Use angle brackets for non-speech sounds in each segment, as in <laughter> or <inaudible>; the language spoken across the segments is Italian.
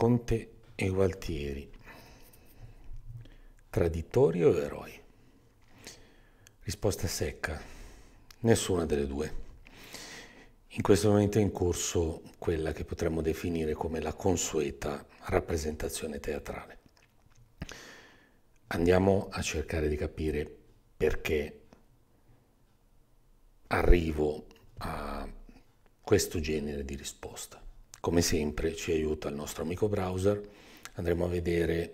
Conte e Gualtieri, traditori o eroi? Risposta secca, nessuna delle due. In questo momento è in corso quella che potremmo definire come la consueta rappresentazione teatrale. Andiamo a cercare di capire perché arrivo a questo genere di risposta. Come sempre ci aiuta il nostro amico browser, andremo a vedere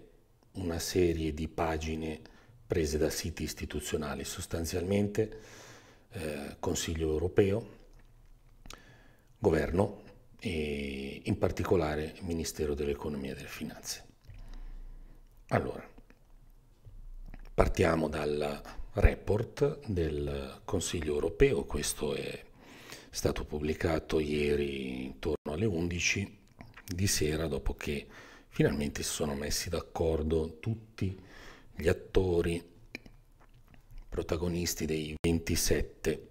una serie di pagine prese da siti istituzionali, sostanzialmente eh, Consiglio europeo, governo e in particolare Ministero dell'Economia e delle Finanze. Allora, partiamo dal report del Consiglio europeo, questo è stato pubblicato ieri intorno alle 11 di sera dopo che finalmente si sono messi d'accordo tutti gli attori protagonisti dei 27.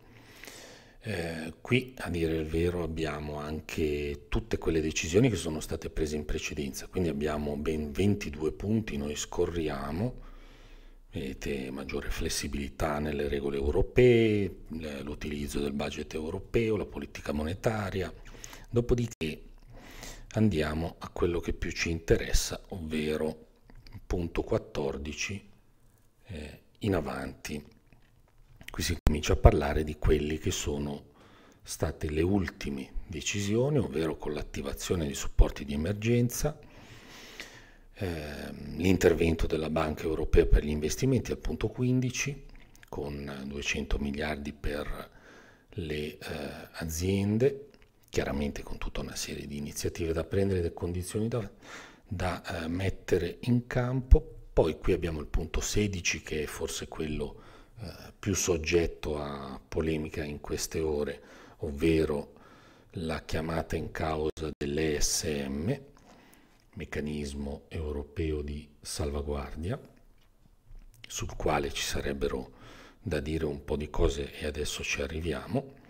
Eh, qui a dire il vero abbiamo anche tutte quelle decisioni che sono state prese in precedenza, quindi abbiamo ben 22 punti, noi scorriamo, vedete maggiore flessibilità nelle regole europee, l'utilizzo del budget europeo, la politica monetaria, Dopodiché andiamo a quello che più ci interessa, ovvero punto 14 eh, in avanti. Qui si comincia a parlare di quelle che sono state le ultime decisioni, ovvero con l'attivazione di supporti di emergenza, eh, l'intervento della Banca Europea per gli investimenti al punto 15 con 200 miliardi per le eh, aziende, chiaramente con tutta una serie di iniziative da prendere, e condizioni da, da eh, mettere in campo. Poi qui abbiamo il punto 16 che è forse quello eh, più soggetto a polemica in queste ore, ovvero la chiamata in causa dell'ESM, meccanismo europeo di salvaguardia, sul quale ci sarebbero da dire un po' di cose e adesso ci arriviamo.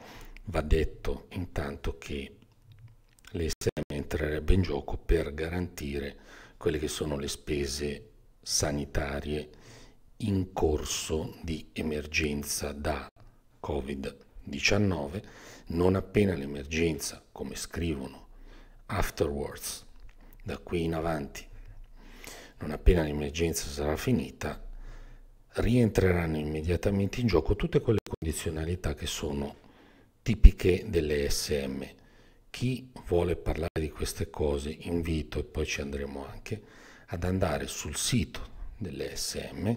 Va detto intanto che l'ESM entrerebbe in gioco per garantire quelle che sono le spese sanitarie in corso di emergenza da Covid-19, non appena l'emergenza, come scrivono afterwards, da qui in avanti, non appena l'emergenza sarà finita, rientreranno immediatamente in gioco tutte quelle condizionalità che sono tipiche delle SM. Chi vuole parlare di queste cose invito, e poi ci andremo anche, ad andare sul sito delle SM,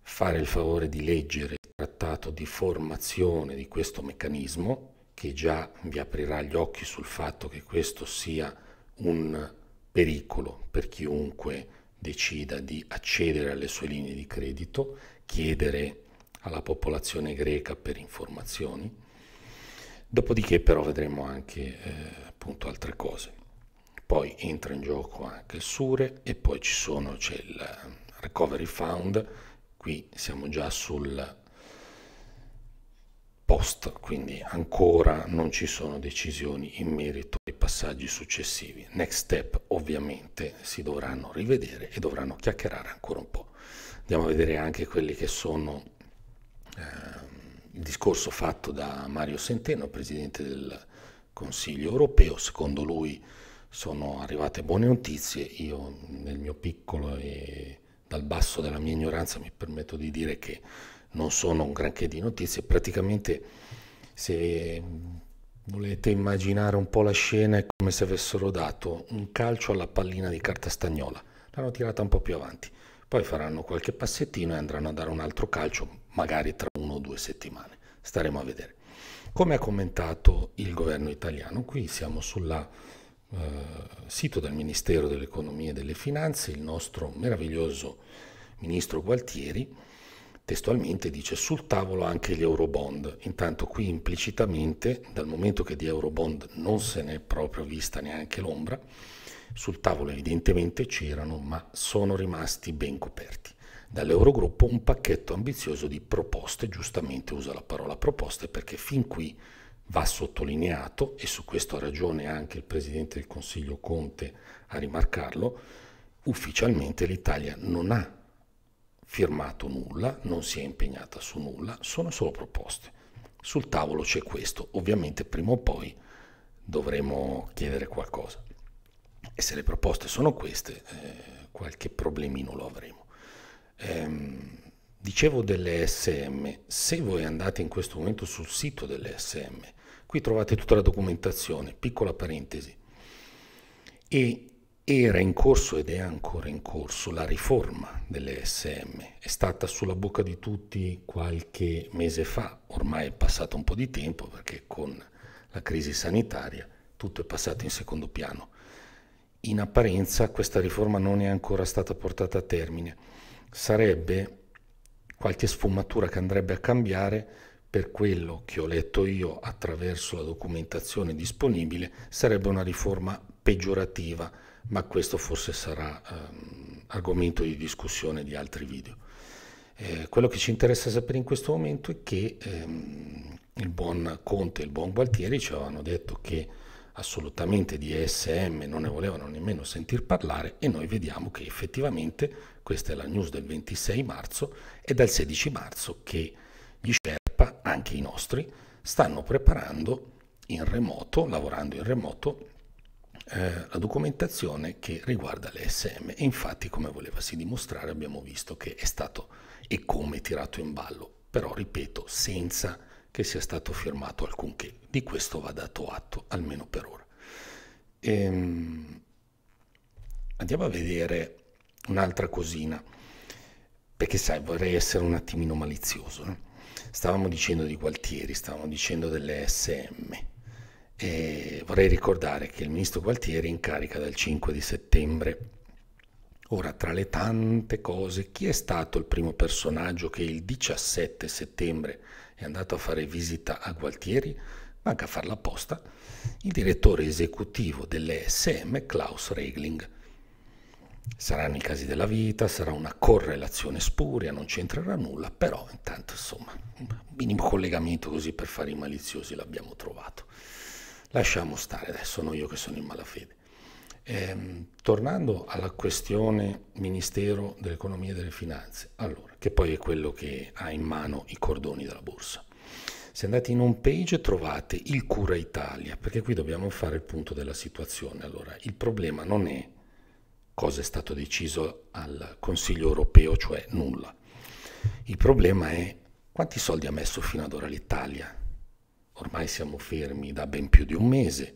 fare il favore di leggere il trattato di formazione di questo meccanismo, che già vi aprirà gli occhi sul fatto che questo sia un pericolo per chiunque decida di accedere alle sue linee di credito, chiedere alla popolazione greca per informazioni, dopodiché però vedremo anche eh, appunto altre cose. Poi entra in gioco anche il Sure e poi ci sono, c'è il eh, Recovery Fund, qui siamo già sul post, quindi ancora non ci sono decisioni in merito ai passaggi successivi. Next step ovviamente si dovranno rivedere e dovranno chiacchierare ancora un po'. Andiamo a vedere anche quelli che sono Ehm, il discorso fatto da Mario Centeno, presidente del Consiglio europeo, secondo lui sono arrivate buone notizie, io nel mio piccolo e dal basso della mia ignoranza mi permetto di dire che non sono un granché di notizie, praticamente se volete immaginare un po' la scena è come se avessero dato un calcio alla pallina di carta stagnola, l'hanno tirata un po' più avanti, poi faranno qualche passettino e andranno a dare un altro calcio magari tra uno o due settimane, staremo a vedere. Come ha commentato il governo italiano, qui siamo sul eh, sito del Ministero dell'Economia e delle Finanze, il nostro meraviglioso ministro Gualtieri testualmente dice sul tavolo anche gli eurobond, intanto qui implicitamente dal momento che di eurobond non se n'è proprio vista neanche l'ombra, sul tavolo evidentemente c'erano ma sono rimasti ben coperti dall'Eurogruppo un pacchetto ambizioso di proposte, giustamente usa la parola proposte perché fin qui va sottolineato, e su questo ha ragione anche il Presidente del Consiglio Conte a rimarcarlo, ufficialmente l'Italia non ha firmato nulla, non si è impegnata su nulla, sono solo proposte. Sul tavolo c'è questo, ovviamente prima o poi dovremo chiedere qualcosa. E se le proposte sono queste, eh, qualche problemino lo avremo. Ehm, dicevo delle SM, se voi andate in questo momento sul sito delle SM, qui trovate tutta la documentazione, piccola parentesi, e era in corso ed è ancora in corso la riforma delle SM, è stata sulla bocca di tutti qualche mese fa, ormai è passato un po' di tempo perché con la crisi sanitaria tutto è passato in secondo piano. In apparenza questa riforma non è ancora stata portata a termine sarebbe qualche sfumatura che andrebbe a cambiare per quello che ho letto io attraverso la documentazione disponibile sarebbe una riforma peggiorativa, ma questo forse sarà ehm, argomento di discussione di altri video. Eh, quello che ci interessa sapere in questo momento è che ehm, il buon Conte e il buon Gualtieri ci avevano detto che assolutamente di ESM non ne volevano nemmeno sentir parlare e noi vediamo che effettivamente questa è la news del 26 marzo e dal 16 marzo che gli Sherpa, anche i nostri, stanno preparando in remoto, lavorando in remoto, eh, la documentazione che riguarda l'ESM e infatti come volevasi dimostrare abbiamo visto che è stato e come tirato in ballo, però ripeto senza che sia stato firmato alcunché. Di questo va dato atto, almeno per ora. Ehm, andiamo a vedere un'altra cosina, perché sai, vorrei essere un attimino malizioso. No? Eh. Stavamo dicendo di Gualtieri, stavamo dicendo delle SM. E vorrei ricordare che il ministro Gualtieri è in carica dal 5 di settembre Ora, tra le tante cose, chi è stato il primo personaggio che il 17 settembre è andato a fare visita a Gualtieri? Manca a farla apposta il direttore esecutivo dell'ESM Klaus Regling. Saranno i casi della vita, sarà una correlazione spuria, non c'entrerà nulla, però intanto insomma, un minimo collegamento così per fare i maliziosi l'abbiamo trovato. Lasciamo stare adesso, non io che sono in malafede. Ehm, tornando alla questione Ministero dell'Economia e delle Finanze, allora, che poi è quello che ha in mano i cordoni della borsa. Se andate in home page trovate il Cura Italia, perché qui dobbiamo fare il punto della situazione. Allora, il problema non è cosa è stato deciso al Consiglio europeo, cioè nulla. Il problema è quanti soldi ha messo fino ad ora l'Italia. Ormai siamo fermi da ben più di un mese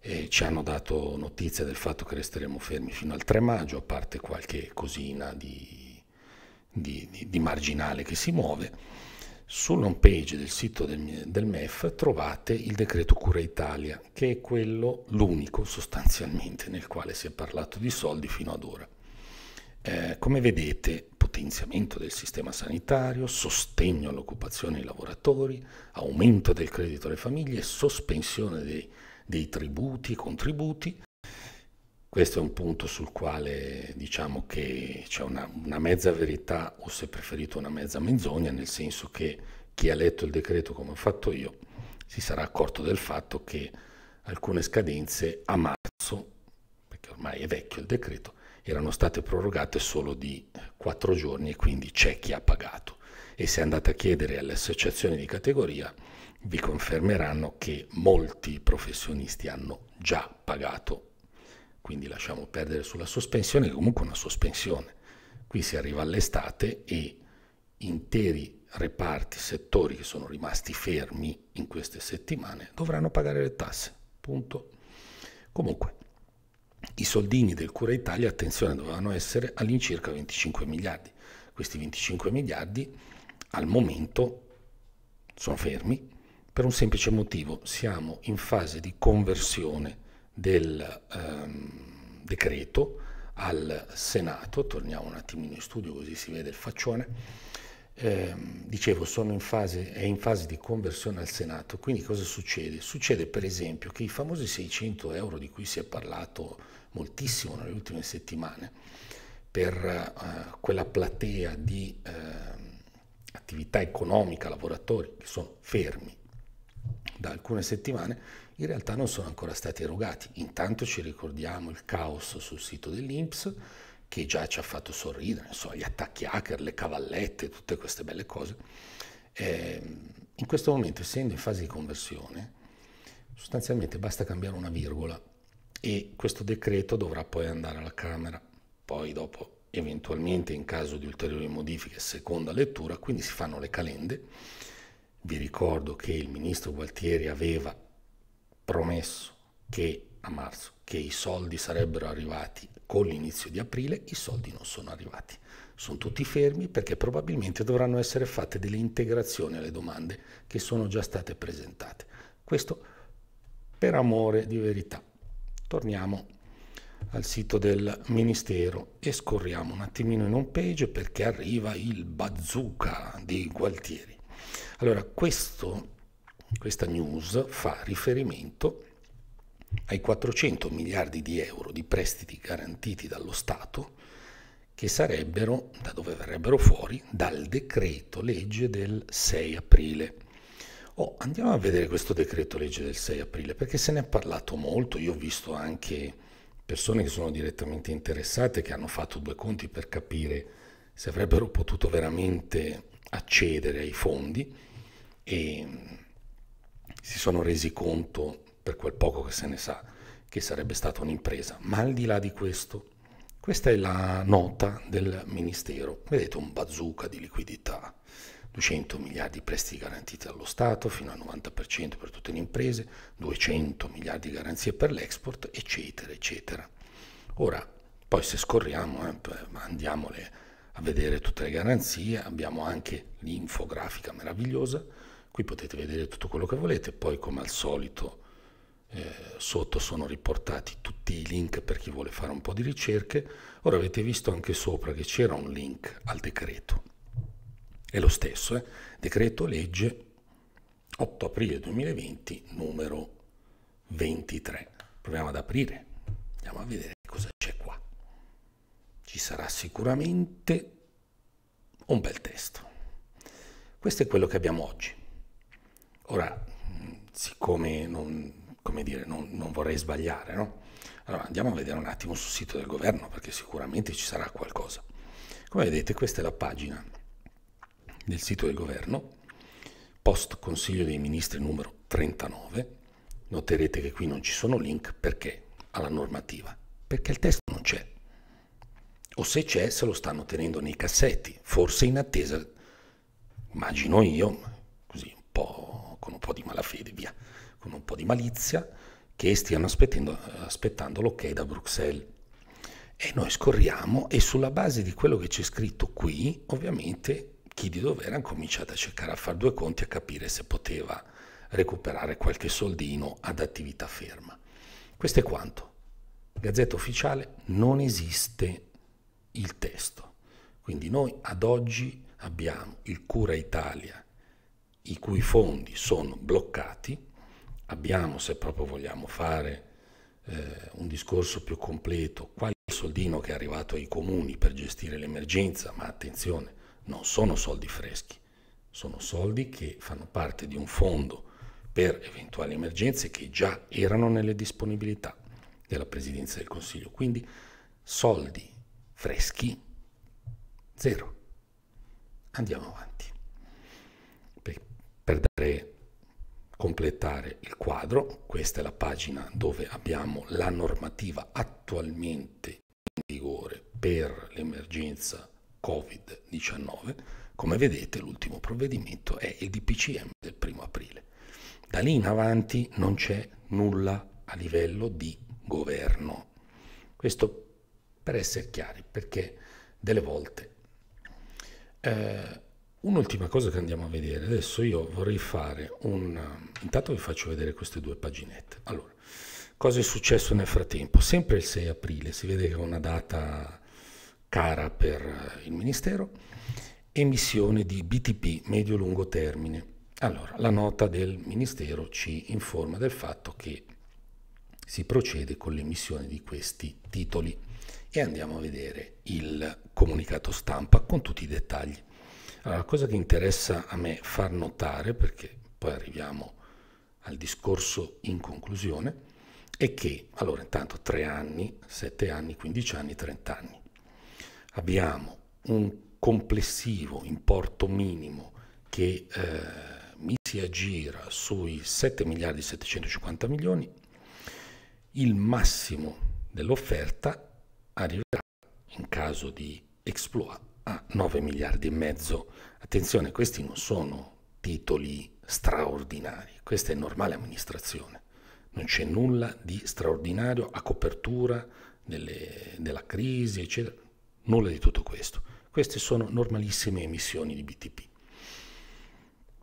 e ci hanno dato notizia del fatto che resteremo fermi fino al 3 maggio, a parte qualche cosina di, di, di, di marginale che si muove Sull'home page del sito del, del, MEF trovate il decreto Cura Italia, che è quello l'unico sostanzialmente nel quale si è parlato di soldi fino ad ora. Eh, come vedete, potenziamento del sistema sanitario, sostegno all'occupazione dei lavoratori, aumento del credito alle famiglie, sospensione dei, dei tributi e contributi, questo è un punto sul quale diciamo che c'è una, una, mezza verità o se preferito una mezza menzogna, nel senso che chi ha letto il decreto come ho fatto io si sarà accorto del fatto che alcune scadenze a marzo, perché ormai è vecchio il decreto, erano state prorogate solo di quattro giorni e quindi c'è chi ha pagato. E se andate a chiedere alle associazioni di categoria vi confermeranno che molti professionisti hanno già pagato quindi lasciamo perdere sulla sospensione, che comunque è una sospensione. Qui si arriva all'estate e interi reparti, settori che sono rimasti fermi in queste settimane dovranno pagare le tasse. Punto. Comunque, i soldini del Cura Italia, attenzione, dovevano essere all'incirca 25 miliardi. Questi 25 miliardi al momento sono fermi per un semplice motivo, siamo in fase di conversione del ehm, decreto al Senato, torniamo un attimino in studio così si vede il faccione, eh, dicevo in fase, è in fase di conversione al Senato, quindi cosa succede? Succede per esempio che i famosi 600 euro di cui si è parlato moltissimo nelle ultime settimane per eh, quella platea di eh, attività economica, lavoratori che sono fermi da alcune settimane, in realtà non sono ancora stati erogati. Intanto ci ricordiamo il caos sul sito dell'Inps che già ci ha fatto sorridere, so, gli attacchi hacker, le cavallette, tutte queste belle cose. Eh, in questo momento, essendo in fase di conversione, sostanzialmente basta cambiare una virgola e questo decreto dovrà poi andare alla Camera, poi dopo eventualmente in caso di ulteriori modifiche seconda lettura, quindi si fanno le calende. Vi ricordo che il ministro Gualtieri aveva promesso che a marzo che i soldi sarebbero arrivati con l'inizio di aprile, i soldi non sono arrivati. Sono tutti fermi perché probabilmente dovranno essere fatte delle integrazioni alle domande che sono già state presentate. Questo per amore di verità. Torniamo al sito del Ministero e scorriamo un attimino in home page perché arriva il bazooka di Gualtieri. Allora, questo questa news fa riferimento ai 400 miliardi di euro di prestiti garantiti dallo Stato che sarebbero, da dove verrebbero fuori, dal decreto legge del 6 aprile. Oh, andiamo a vedere questo decreto legge del 6 aprile perché se ne è parlato molto, io ho visto anche persone che sono direttamente interessate che hanno fatto due conti per capire se avrebbero potuto veramente accedere ai fondi e si sono resi conto, per quel poco che se ne sa, che sarebbe stata un'impresa. Ma al di là di questo, questa è la nota del Ministero. Vedete un bazooka di liquidità. 200 miliardi di prestiti garantiti dallo Stato fino al 90% per tutte le imprese, 200 miliardi di garanzie per l'export, eccetera, eccetera. Ora, poi se scorriamo, eh, andiamole a vedere tutte le garanzie, abbiamo anche l'infografica meravigliosa, Qui potete vedere tutto quello che volete, poi come al solito eh, sotto sono riportati tutti i link per chi vuole fare un po' di ricerche. Ora avete visto anche sopra che c'era un link al decreto. È lo stesso, eh? decreto legge 8 aprile 2020 numero 23. Proviamo ad aprire, andiamo a vedere cosa c'è qua. Ci sarà sicuramente un bel testo. Questo è quello che abbiamo oggi. Ora, siccome non, dire, non, non vorrei sbagliare, no? allora andiamo a vedere un attimo sul sito del governo perché sicuramente ci sarà qualcosa. Come vedete questa è la pagina del sito del governo, post Consiglio dei Ministri numero 39, noterete che qui non ci sono link perché alla normativa, perché il testo non c'è. O se c'è se lo stanno tenendo nei cassetti, forse in attesa, immagino io, così un po' con un po' di malafede, via, con un po' di malizia, che stiano aspettando, l'ok da Bruxelles. E noi scorriamo e sulla base di quello che c'è scritto qui, ovviamente chi di dovere ha cominciato a cercare a fare due conti a capire se poteva recuperare qualche soldino ad attività ferma. Questo è quanto. Gazzetta ufficiale non esiste il testo. Quindi noi ad oggi abbiamo il Cura Italia i cui fondi sono bloccati. Abbiamo, se proprio vogliamo fare eh, un discorso più completo, qualche soldino che è arrivato ai comuni per gestire l'emergenza, ma attenzione, non sono soldi freschi, sono soldi che fanno parte di un fondo per eventuali emergenze che già erano nelle disponibilità della Presidenza del Consiglio. Quindi soldi freschi, zero. Andiamo avanti per dare, completare il quadro, questa è la pagina dove abbiamo la normativa attualmente in vigore per l'emergenza Covid-19, come vedete l'ultimo provvedimento è il DPCM del primo aprile. Da lì in avanti non c'è nulla a livello di governo. Questo per essere chiari, perché delle volte eh, Un'ultima cosa che andiamo a vedere, adesso io vorrei fare un... Eh, intanto vi faccio vedere queste due paginette. Allora, cosa è successo nel frattempo? Sempre il 6 aprile, si vede che è una data cara per eh, il Ministero, emissione di BTP medio-lungo termine. Allora, la nota del Ministero ci informa del fatto che si procede con l'emissione di questi titoli e andiamo a vedere il comunicato stampa con tutti i dettagli. Allora, la cosa che interessa a me far notare, perché poi arriviamo al discorso in conclusione, è che, allora intanto 3 anni, 7 anni, 15 anni, 30 anni, abbiamo un complessivo importo minimo che eh, mi si aggira sui 7 miliardi 750 milioni, il massimo dell'offerta arriverà in caso di exploit a 9 miliardi e mezzo. Attenzione, questi non sono titoli straordinari, questa è normale amministrazione, non c'è nulla di straordinario a copertura delle, della crisi, eccetera, nulla di tutto questo. Queste sono normalissime emissioni di BTP.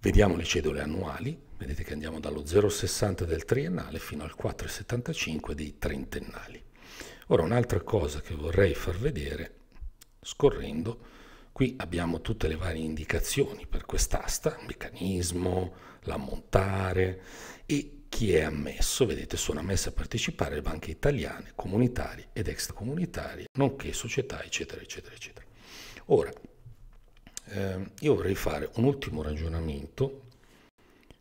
Vediamo le cedole annuali, vedete che andiamo dallo 0,60 del triennale fino al 4,75 dei trentennali. Ora un'altra cosa che vorrei far vedere Scorrendo, qui abbiamo tutte le varie indicazioni per quest'asta, meccanismo, l'ammontare e chi è ammesso, vedete sono ammesse a partecipare le banche italiane, comunitarie ed extracomunitarie, nonché società, eccetera, eccetera, eccetera. Ora, eh, io vorrei fare un ultimo ragionamento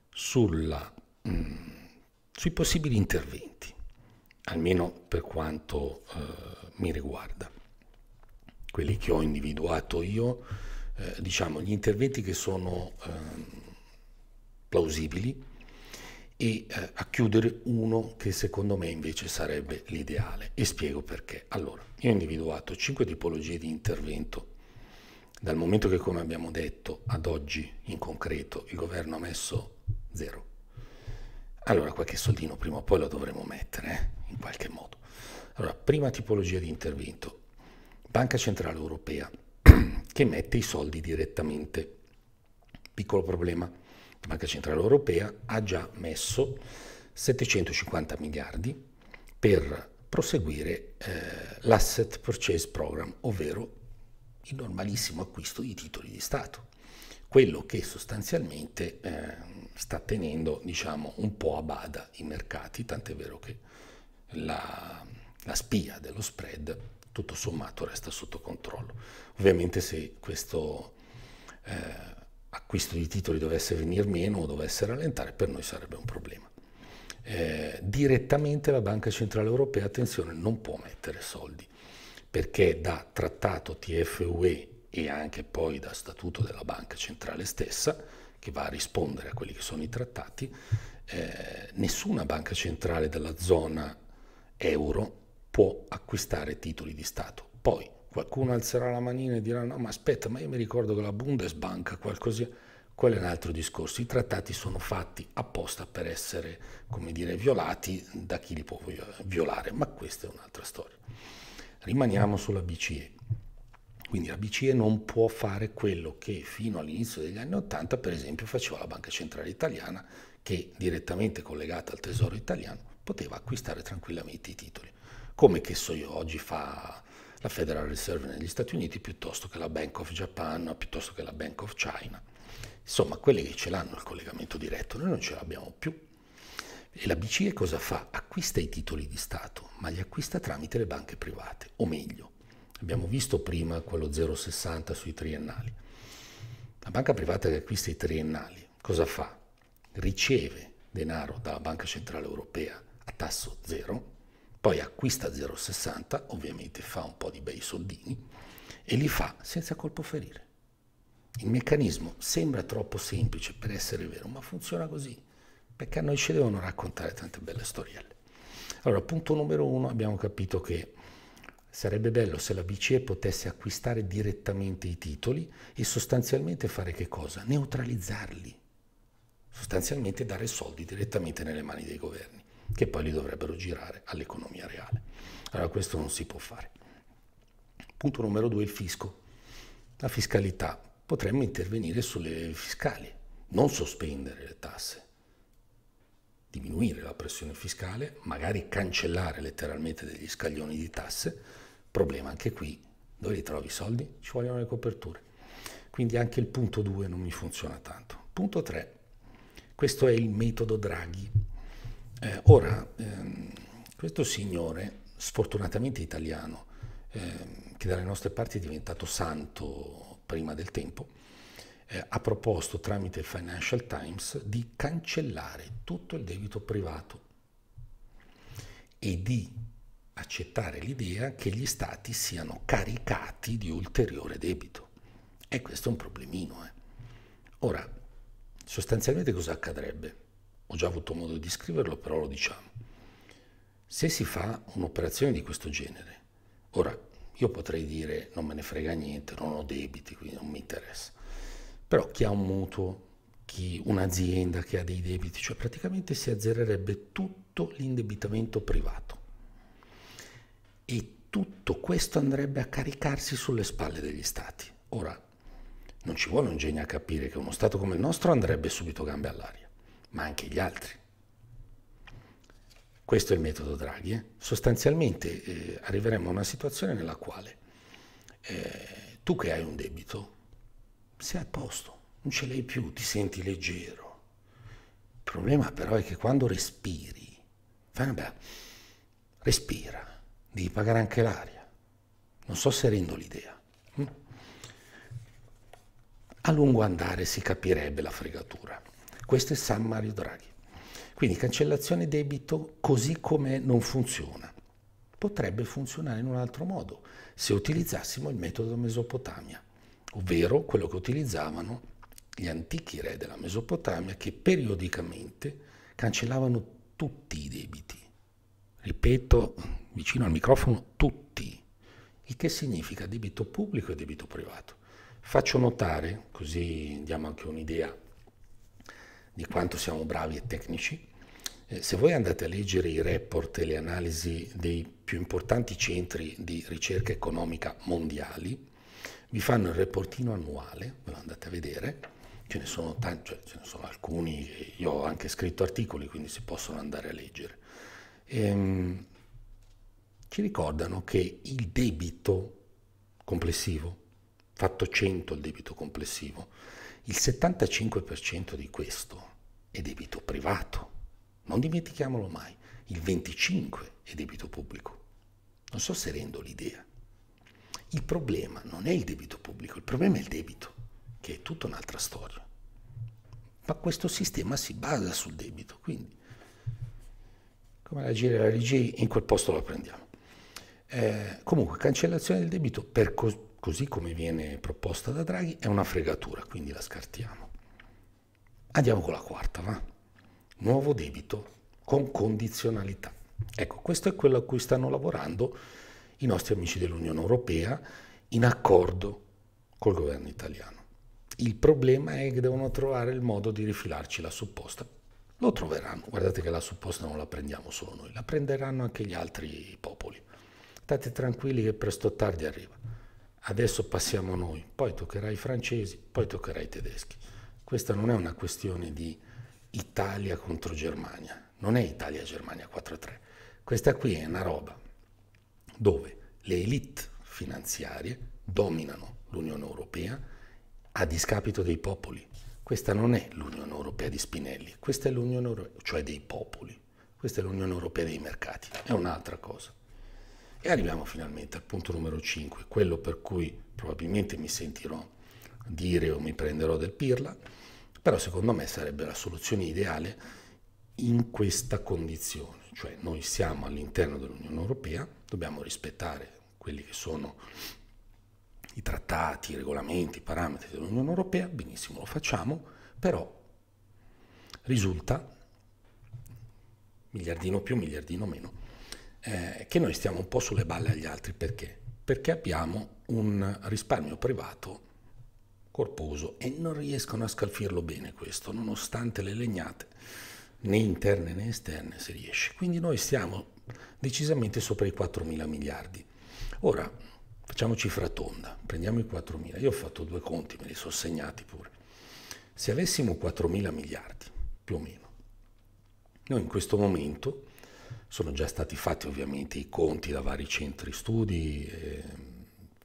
sulla, mh, sui possibili interventi, almeno per quanto eh, mi riguarda quelli che ho individuato io, eh, diciamo gli interventi che sono eh, plausibili e eh, a chiudere uno che secondo me invece sarebbe l'ideale e spiego perché. Allora, io ho individuato cinque tipologie di intervento dal momento che, come abbiamo detto, ad oggi in concreto il governo ha messo zero. Allora qualche soldino prima o poi lo dovremo mettere, eh? in qualche modo. Allora, prima tipologia di intervento, Banca Centrale Europea <clears throat> che mette i soldi direttamente. Piccolo problema, la Banca Centrale Europea ha già messo 750 miliardi per proseguire eh, l'asset purchase program, ovvero il normalissimo acquisto di titoli di Stato, quello che sostanzialmente eh, sta tenendo diciamo, un po' a bada i mercati, tant'è vero che la, la spia dello spread tutto sommato resta sotto controllo. Ovviamente se questo eh, acquisto di titoli dovesse venir meno o dovesse rallentare, per noi sarebbe un problema. Eh, direttamente la Banca Centrale Europea, attenzione, non può mettere soldi, perché da trattato TFUE e anche poi da statuto della Banca Centrale stessa, che va a rispondere a quelli che sono i trattati, eh, nessuna banca centrale della zona euro può acquistare titoli di Stato. Poi qualcuno alzerà la manina e dirà no ma aspetta ma io mi ricordo che la Bundesbank qualcosa quello è un altro discorso. I trattati sono fatti apposta per essere, come dire, violati da chi li può violare, ma questa è un'altra storia. Rimaniamo sulla BCE. Quindi la BCE non può fare quello che fino all'inizio degli anni Ottanta, per esempio, faceva la Banca Centrale Italiana, che direttamente collegata al Tesoro italiano poteva acquistare tranquillamente i titoli come che so io oggi fa la Federal Reserve negli Stati Uniti piuttosto che la Bank of Japan, piuttosto che la Bank of China. Insomma, quelle che ce l'hanno il collegamento diretto, noi non ce l'abbiamo più. E la BCE cosa fa? Acquista i titoli di Stato, ma li acquista tramite le banche private, o meglio, abbiamo visto prima quello 0,60 sui triennali. La banca privata che acquista i triennali cosa fa? Riceve denaro dalla Banca Centrale Europea a tasso zero, poi acquista 0,60, ovviamente fa un po' di bei soldini e li fa senza colpo ferire. Il meccanismo sembra troppo semplice per essere vero, ma funziona così, perché a noi ci devono raccontare tante belle storielle. Allora, punto numero uno, abbiamo capito che Sarebbe bello se la BCE potesse acquistare direttamente i titoli e sostanzialmente fare che cosa? Neutralizzarli. Sostanzialmente dare soldi direttamente nelle mani dei governi che poi li dovrebbero girare all'economia reale. Allora questo non si può fare. Punto numero due, il fisco. La fiscalità. Potremmo intervenire sulle fiscali, non sospendere le tasse, diminuire la pressione fiscale, magari cancellare letteralmente degli scaglioni di tasse. Problema anche qui, dove li trovi i soldi? Ci vogliono le coperture. Quindi anche il punto 2 non mi funziona tanto. Punto 3. Questo è il metodo Draghi eh, ora, ehm, questo signore, sfortunatamente italiano, ehm, che dalle nostre parti è diventato santo prima del tempo, eh, ha proposto tramite il Financial Times di cancellare tutto il debito privato e di accettare l'idea che gli stati siano caricati di ulteriore debito. E questo è un problemino. Eh. Ora, sostanzialmente cosa accadrebbe? ho già avuto modo di scriverlo, però lo diciamo. Se si fa un'operazione di questo genere, ora io potrei dire non me ne frega niente, non ho debiti, quindi non mi interessa, però chi ha un mutuo, chi, un'azienda che ha dei debiti, cioè praticamente si azzererebbe tutto l'indebitamento privato e tutto questo andrebbe a caricarsi sulle spalle degli stati. Ora, non ci vuole un genio a capire che uno Stato come il nostro andrebbe subito gambe all'aria ma anche gli altri. Questo è il metodo Draghi. Eh? Sostanzialmente eh, arriveremo a una situazione nella quale eh, tu che hai un debito sei a posto, non ce l'hai più, ti senti leggero. Il problema però è che quando respiri, fai una bella, respira, devi pagare anche l'aria. Non so se rendo l'idea. Hm? A lungo andare si capirebbe la fregatura. Questo è San Mario Draghi. Quindi cancellazione debito così come non funziona. Potrebbe funzionare in un altro modo se utilizzassimo il metodo Mesopotamia, ovvero quello che utilizzavano gli antichi re della Mesopotamia che periodicamente cancellavano tutti i debiti. Ripeto vicino al microfono tutti, il che significa debito pubblico e debito privato. Faccio notare, così diamo anche un'idea di quanto siamo bravi e tecnici. Eh, se voi andate a leggere i report e le analisi dei più importanti centri di ricerca economica mondiali, vi fanno il reportino annuale, ve lo andate a vedere, ce ne sono tanti, cioè, ce ne sono alcuni, io ho anche scritto articoli, quindi si possono andare a leggere. Ehm, ci ricordano che il debito complessivo, fatto 100 il debito complessivo, il 75% di questo è debito privato, non dimentichiamolo mai, il 25% è debito pubblico. Non so se rendo l'idea. Il problema non è il debito pubblico, il problema è il debito, che è tutta un'altra storia. Ma questo sistema si basa sul debito, quindi come la gira la RG in quel posto la prendiamo. Eh, comunque, cancellazione del debito per, co- così come viene proposta da Draghi, è una fregatura, quindi la scartiamo. Andiamo con la quarta, va? Nuovo debito con condizionalità. Ecco, questo è quello a cui stanno lavorando i nostri amici dell'Unione Europea in accordo col governo italiano. Il problema è che devono trovare il modo di rifilarci la supposta. Lo troveranno, guardate che la supposta non la prendiamo solo noi, la prenderanno anche gli altri popoli. State tranquilli che presto o tardi arriva adesso passiamo noi, poi toccherà ai francesi, poi toccherà ai tedeschi. Questa non è una questione di Italia contro Germania, non è Italia-Germania 4-3. Questa qui è una roba dove le elite finanziarie dominano l'Unione Europea a discapito dei popoli. Questa non è l'Unione Europea di Spinelli, questa è l'Unione Europea, cioè dei popoli, questa è l'Unione Europea dei mercati, è un'altra cosa. E arriviamo finalmente al punto numero 5, quello per cui probabilmente mi sentirò dire o mi prenderò del pirla, però secondo me sarebbe la soluzione ideale in questa condizione, cioè noi siamo all'interno dell'Unione Europea, dobbiamo rispettare quelli che sono i trattati, i regolamenti, i parametri dell'Unione Europea, benissimo lo facciamo, però risulta miliardino più, miliardino meno, eh, che noi stiamo un po' sulle balle agli altri. Perché? Perché abbiamo un risparmio privato corposo e non riescono a scalfirlo bene questo, nonostante le legnate né interne né esterne si riesce. Quindi noi siamo decisamente sopra i 4 mila miliardi. Ora, facciamo cifra tonda, prendiamo i 4 mila, io ho fatto due conti, me li sono segnati pure. Se avessimo 4 mila miliardi, più o meno, noi in questo momento sono già stati fatti ovviamente i conti da vari centri studi eh,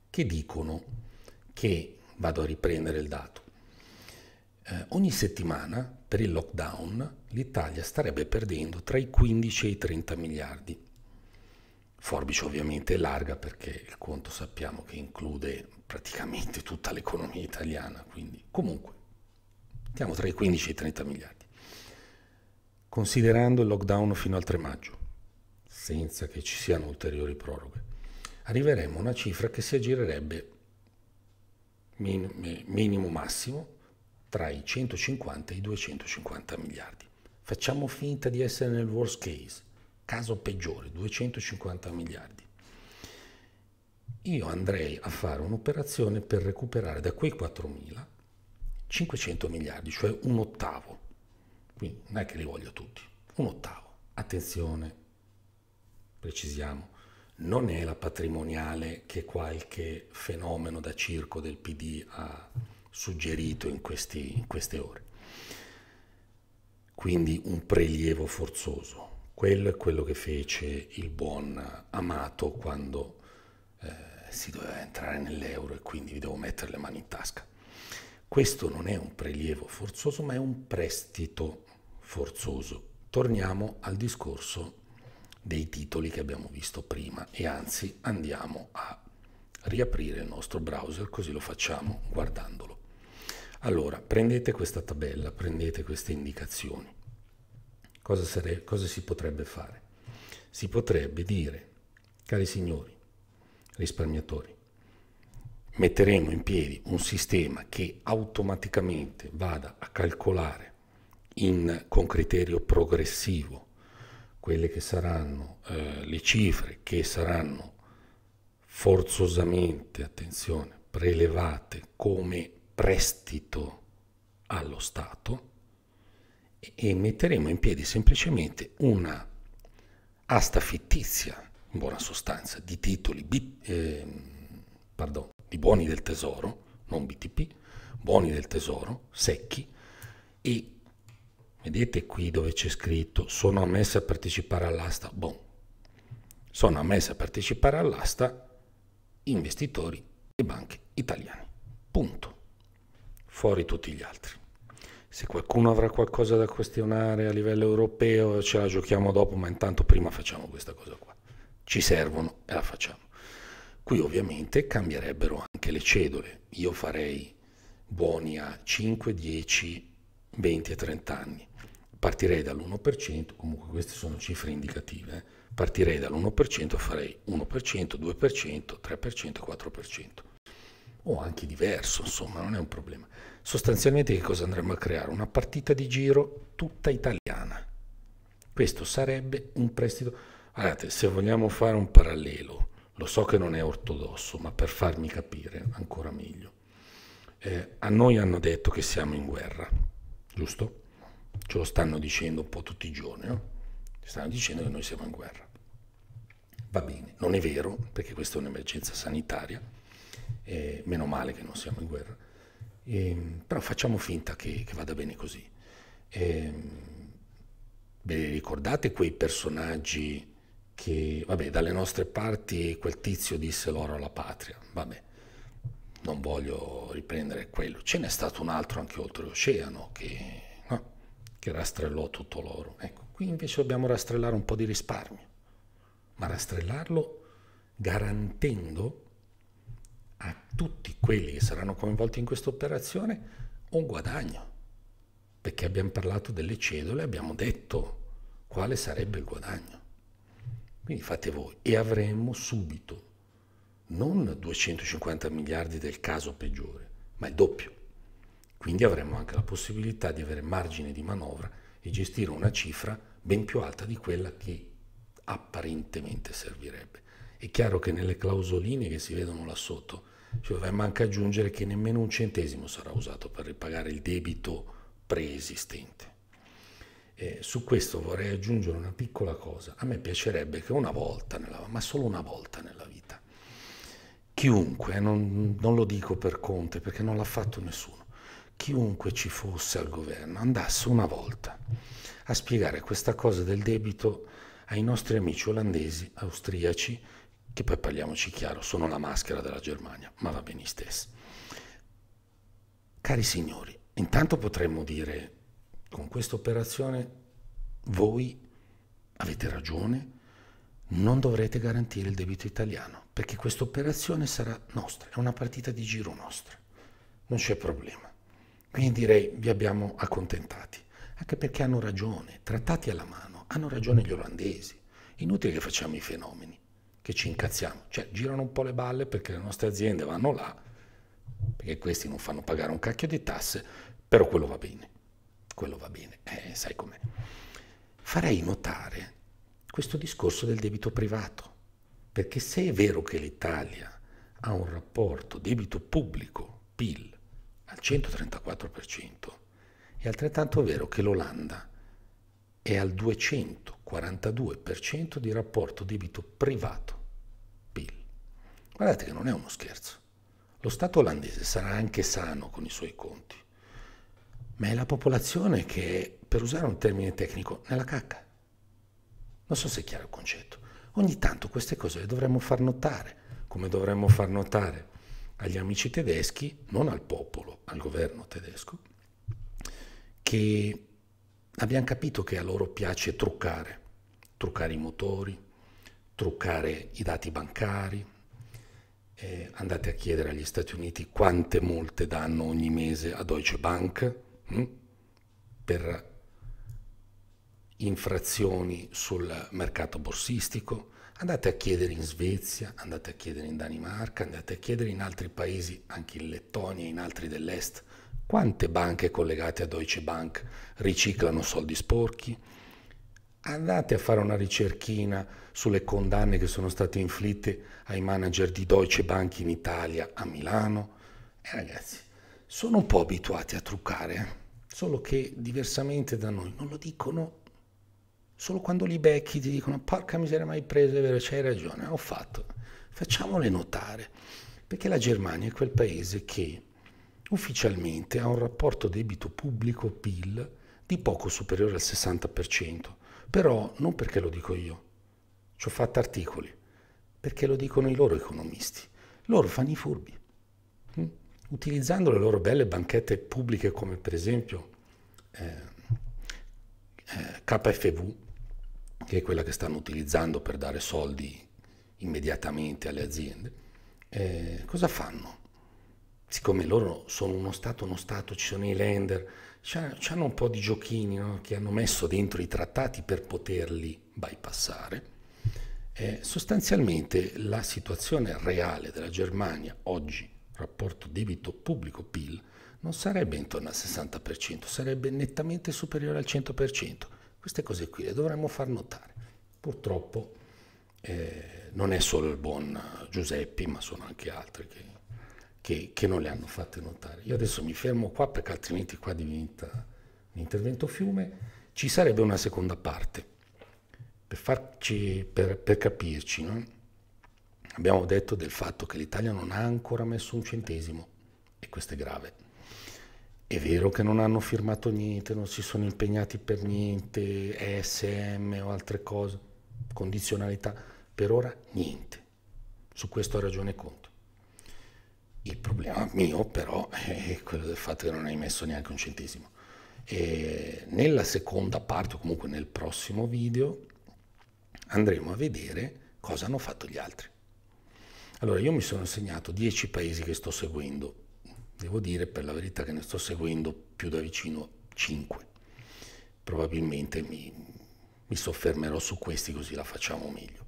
che dicono che, vado a riprendere il dato, eh, ogni settimana per il lockdown l'Italia starebbe perdendo tra i 15 e i 30 miliardi. Forbice ovviamente è larga perché il conto sappiamo che include praticamente tutta l'economia italiana, quindi comunque siamo tra i 15 e i 30 miliardi. Considerando il lockdown fino al 3 maggio, senza che ci siano ulteriori proroghe, arriveremo a una cifra che si aggirerebbe min- minimo massimo tra i 150 e i 250 miliardi. Facciamo finta di essere nel worst case, caso peggiore, 250 miliardi. Io andrei a fare un'operazione per recuperare da quei 4 mila 500 miliardi, cioè un ottavo. Quindi non è che li voglio tutti, un ottavo. Attenzione, precisiamo, non è la patrimoniale che qualche fenomeno da circo del PD ha suggerito in, questi, in queste ore. Quindi un prelievo forzoso. Quello è quello che fece il buon Amato quando eh, si doveva entrare nell'euro e quindi vi devo mettere le mani in tasca. Questo non è un prelievo forzoso, ma è un prestito forzoso. Torniamo al discorso dei titoli che abbiamo visto prima e anzi andiamo a riaprire il nostro browser così lo facciamo guardandolo. Allora, prendete questa tabella, prendete queste indicazioni. Cosa, sare- cosa si potrebbe fare? Si potrebbe dire, cari signori risparmiatori, metteremo in piedi un sistema che automaticamente vada a calcolare in, con criterio progressivo quelle che saranno eh, le cifre che saranno forzosamente, attenzione, prelevate come prestito allo Stato e metteremo in piedi semplicemente una asta fittizia, in buona sostanza, di titoli eh, pardon, di buoni del tesoro, non BTP, buoni del tesoro, secchi, e Vedete qui dove c'è scritto sono ammesse a partecipare all'asta? Boh, sono ammesse a partecipare all'asta investitori e banche italiane. Punto. Fuori tutti gli altri. Se qualcuno avrà qualcosa da questionare a livello europeo ce la giochiamo dopo, ma intanto prima facciamo questa cosa qua. Ci servono e la facciamo. Qui ovviamente cambierebbero anche le cedole. Io farei buoni a 5, 10, 20 e 30 anni partirei dall'1%, comunque queste sono cifre indicative, eh. partirei dall'1%, farei 1%, 2%, 3%, 4%, o anche diverso, insomma, non è un problema. Sostanzialmente che cosa andremo a creare? Una partita di giro tutta italiana. Questo sarebbe un prestito... Guardate, se vogliamo fare un parallelo, lo so che non è ortodosso, ma per farmi capire ancora meglio, eh, a noi hanno detto che siamo in guerra, giusto? ce lo stanno dicendo un po' tutti i giorni, no? stanno dicendo che noi siamo in guerra. Va bene, non è vero perché questa è un'emergenza sanitaria, eh, meno male che non siamo in guerra, eh, però facciamo finta che, che vada bene così. Eh, ve li ricordate quei personaggi che, vabbè, dalle nostre parti quel tizio disse l'oro alla patria, vabbè, non voglio riprendere quello, ce n'è stato un altro anche oltreoceano che che rastrellò tutto l'oro. Ecco, qui invece dobbiamo rastrellare un po' di risparmio, ma rastrellarlo garantendo a tutti quelli che saranno coinvolti in questa operazione un guadagno, perché abbiamo parlato delle cedole, abbiamo detto quale sarebbe il guadagno. Quindi fate voi e avremmo subito non 250 miliardi del caso peggiore, ma il doppio. Quindi avremmo anche la possibilità di avere margine di manovra e gestire una cifra ben più alta di quella che apparentemente servirebbe. È chiaro che nelle clausoline che si vedono là sotto ci cioè, dovremmo anche aggiungere che nemmeno un centesimo sarà usato per ripagare il debito preesistente. Eh, su questo vorrei aggiungere una piccola cosa. A me piacerebbe che una volta, nella, ma solo una volta nella vita, chiunque, non, non lo dico per Conte perché non l'ha fatto nessuno, chiunque ci fosse al governo andasse una volta a spiegare questa cosa del debito ai nostri amici olandesi, austriaci, che poi parliamoci chiaro, sono la maschera della Germania, ma va bene stesso. Cari signori, intanto potremmo dire con questa operazione voi avete ragione, non dovrete garantire il debito italiano, perché questa operazione sarà nostra, è una partita di giro nostra, non c'è problema. Quindi direi vi abbiamo accontentati, anche perché hanno ragione, trattati alla mano, hanno ragione gli olandesi. Inutile che facciamo i fenomeni, che ci incazziamo, cioè girano un po' le balle perché le nostre aziende vanno là, perché questi non fanno pagare un cacchio di tasse, però quello va bene, quello va bene, eh, sai com'è. Farei notare questo discorso del debito privato, perché se è vero che l'Italia ha un rapporto debito pubblico-PIL al 134%. È altrettanto vero che l'Olanda è al 242% di rapporto debito privato PIL. Guardate che non è uno scherzo. Lo Stato olandese sarà anche sano con i suoi conti, ma è la popolazione che, per usare un termine tecnico, nella cacca. Non so se è chiaro il concetto. Ogni tanto queste cose le dovremmo far notare, come dovremmo far notare agli amici tedeschi, non al popolo, al governo tedesco, che abbiamo capito che a loro piace truccare, truccare i motori, truccare i dati bancari. Eh, andate a chiedere agli Stati Uniti quante multe danno ogni mese a Deutsche Bank hm, per infrazioni sul mercato borsistico, Andate a chiedere in Svezia, andate a chiedere in Danimarca, andate a chiedere in altri paesi, anche in Lettonia, e in altri dell'Est, quante banche collegate a Deutsche Bank riciclano soldi sporchi? Andate a fare una ricerchina sulle condanne che sono state inflitte ai manager di Deutsche Bank in Italia, a Milano. E eh, ragazzi, sono un po' abituati a truccare, eh? solo che diversamente da noi non lo dicono Solo quando li becchi ti dicono porca miseria mai preso, è vero, c'hai ragione, ho fatto. Facciamole notare, perché la Germania è quel paese che ufficialmente ha un rapporto debito pubblico-PIL di poco superiore al 60%, però non perché lo dico io, ci ho fatto articoli, perché lo dicono i loro economisti. Loro fanno i furbi. Hm? Utilizzando le loro belle banchette pubbliche come per esempio eh, eh, KFV, che è quella che stanno utilizzando per dare soldi immediatamente alle aziende, eh, cosa fanno? Siccome loro sono uno Stato, uno Stato, ci sono i lender, hanno un po' di giochini no? che hanno messo dentro i trattati per poterli bypassare. Eh, sostanzialmente la situazione reale della Germania oggi, rapporto debito pubblico-PIL, non sarebbe intorno al 60%, sarebbe nettamente superiore al 100%. Queste cose qui le dovremmo far notare. Purtroppo eh, non è solo il buon Giuseppi, ma sono anche altri che, che, che, non le hanno fatte notare. Io adesso mi fermo qua perché altrimenti qua diventa un intervento fiume. Ci sarebbe una seconda parte per, farci, per, per capirci. No? Abbiamo detto del fatto che l'Italia non ha ancora messo un centesimo e questo è grave. È vero che non hanno firmato niente, non si sono impegnati per niente, ESM o altre cose, condizionalità, per ora niente. Su questo ha ragione Conte. Il problema mio però è quello del fatto che non hai messo neanche un centesimo. E nella seconda parte, o comunque nel prossimo video, andremo a vedere cosa hanno fatto gli altri. Allora, io mi sono segnato 10 paesi che sto seguendo Devo dire per la verità che ne sto seguendo più da vicino 5. Probabilmente mi, mi soffermerò su questi così la facciamo meglio.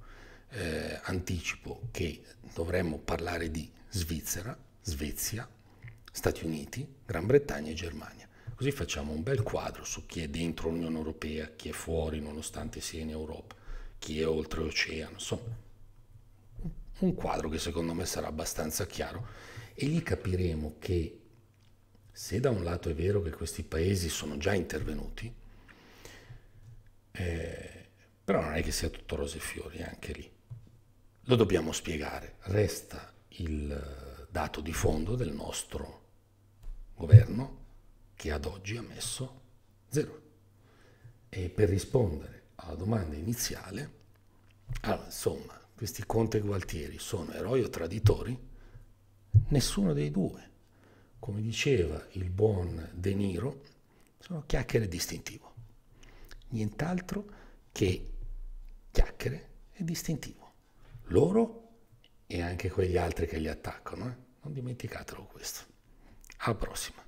Eh, anticipo che dovremmo parlare di Svizzera, Svezia, Stati Uniti, Gran Bretagna e Germania. Così facciamo un bel quadro su chi è dentro l'Unione Europea, chi è fuori nonostante sia in Europa, chi è oltreoceano, insomma un quadro che secondo me sarà abbastanza chiaro e lì capiremo che se da un lato è vero che questi paesi sono già intervenuti, eh, però non è che sia tutto rose e fiori anche lì. Lo dobbiamo spiegare, resta il dato di fondo del nostro governo che ad oggi ha messo zero. E per rispondere alla domanda iniziale, allora, insomma, questi Conte Gualtieri sono eroi o traditori? Nessuno dei due. Come diceva il buon De Niro, sono chiacchiere distintivo. Nient'altro che chiacchiere e distintivo. Loro e anche quegli altri che li attaccano. Eh? Non dimenticatelo questo. Alla prossima.